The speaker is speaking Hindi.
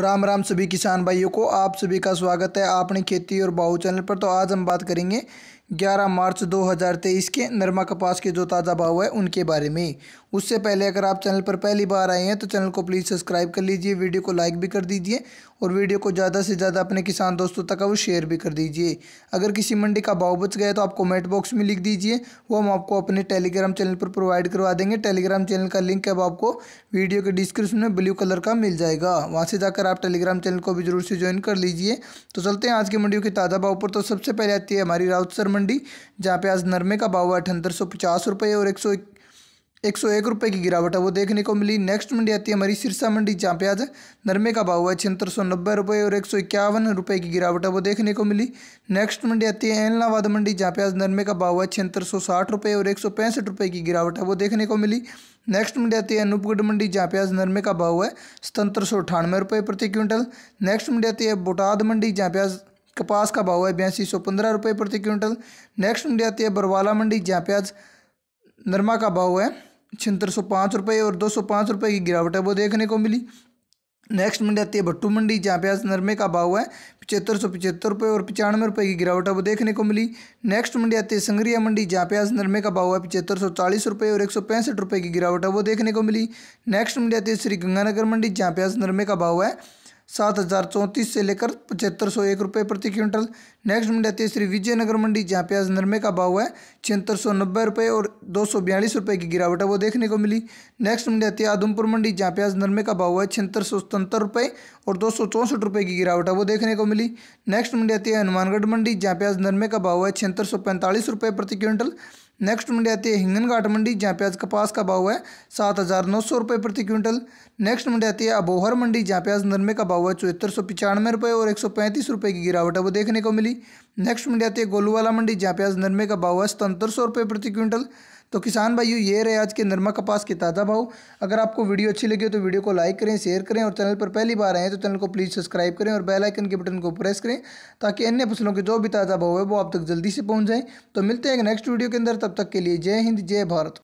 राम राम सभी किसान भाइयों को आप सभी का स्वागत है आपने खेती और बाहू चैनल पर तो आज हम बात करेंगे 11 मार्च 2023 के नरमा कपास के जो ताज़ा भाव है उनके बारे में उससे पहले अगर आप चैनल पर पहली बार आए हैं तो चैनल को प्लीज़ सब्सक्राइब कर लीजिए वीडियो को लाइक भी कर दीजिए और वीडियो को ज़्यादा से ज़्यादा अपने किसान दोस्तों तक वो शेयर भी कर दीजिए अगर किसी मंडी का भाव बच गया तो आप कमेंट बॉक्स में लिख दीजिए वो हम आपको अपने टेलीग्राम चैनल पर प्रोवाइड करवा देंगे टेलीग्राम चैनल का लिंक अब आपको वीडियो के डिस्क्रिप्शन में ब्लू कलर का मिल जाएगा वहाँ से जाकर आप टेलीग्राम चैनल को भी जरूर से ज्वाइन कर लीजिए तो चलते हैं आज की मंडियों के ताज़ा भाव पर तो सबसे पहले आती है हमारी राउत मंडी मंडी जहाँ पे आज नरमे का भाव अठहत्तर सौ पचास रुपये और एक सौ एक सौ एक रुपये की गिरावट है वो देखने को मिली नेक्स्ट मंडी आती है हमारी सिरसा मंडी जहाँ पे आज नरमे का भाव है छिहत्तर सौ नब्बे रुपये और एक सौ इक्यावन रुपये की गिरावट है वो देखने को मिली नेक्स्ट मंडी आती है एलनाबाद मंडी जहाँ पे आज नरमे का भाव है छिहत्तर सौ साठ रुपये और एक सौ पैंसठ रुपये की गिरावट है वो देखने को मिली नेक्स्ट मंडी आती है अनूपगढ़ मंडी जहाँ पे आज नरमे का भाव है सतहत्तर सौ अठानवे रुपये प्रति क्विंटल नेक्स्ट मंडी आती है बोटाद मंडी जहाँ पे आज कपास का भाव है बयासी सौ पंद्रह रुपये प्रति क्विंटल नेक्स्ट मंडी आती है बरवाला मंडी जहाँ प्याज नरमा का भाव है छिहत्तर सौ पाँच रुपये और दो सौ पाँच रुपये की गिरावट है वो देखने को मिली नेक्स्ट मंडी आती है भट्टू मंडी जहाँ प्याज नरमे का भाव है पचहत्तर सौ पचहत्तर रुपये और पचानवे रुपये की गिरावट है वो देखने को मिली नेक्स्ट मंडी आती है संगरिया मंडी जहाँ प्याज नरमे का भाव है पचहत्तर सौ चालीस रुपये और एक सौ पैंसठ रुपये की गिरावट है वो देखने को मिली नेक्स्ट मंडी आती है श्री गंगानगर मंडी जहाँ प्याज नरमे का भाव है सात हज़ार चौंतीस से लेकर पचहत्तर सौ एक रुपये प्रति क्विंटल नेक्स्ट मंडी आती है श्री विजयनगर मंडी जहाँ प्याज नरमे का भाव है छिहत्तर सौ नब्बे रुपये और दो सौ बयालीस रुपये की गिरावट है वो देखने को मिली नेक्स्ट मंडी आती है आदमपुर मंडी जहाँ प्याज नरमे का भाव है छिहत्तर सौ सतहत्तर रुपये और दो सौ चौंसठ रुपये की गिरावट है वो देखने को मिली नेक्स्ट मंडी आती है हनुमानगढ़ मंडी जहाँ प्याज नरमे का भाव है छिहत्तर सौ पैंतालीस रुपये प्रति क्विंटल नेक्स्ट मंडी आती है हिंगन घाट मंडी जहाँ प्याज कपास का भाव है सात हज़ार नौ सौ रुपये प्रति क्विंटल नेक्स्ट मंडी आती है अबोहर मंडी जहाँ प्याज नरमे का भाव है चौहत्तर सौ पचानवे रुपये और एक सौ पैंतीस रुपये की गिरावट है वो देखने को मिली नेक्स्ट मंडी आती है गोलूवाला मंडी जहाँ प्याज नरमे का भाव है सतहत्तर सौ रुपये प्रति क्विंटल तो किसान भाइयों ये रहे आज के नरमा कपास के ताज़ा भाव अगर आपको वीडियो अच्छी लगी हो तो वीडियो को लाइक करें शेयर करें और चैनल पर पहली बार आए तो चैनल को प्लीज़ सब्सक्राइब करें और बेल आइकन के बटन को प्रेस करें ताकि अन्य फसलों के जो भी ताज़ा भाव है वो आप तक जल्दी से पहुँच जाएँ तो मिलते हैं नेक्स्ट वीडियो के अंदर तब तक के लिए जय हिंद जय भारत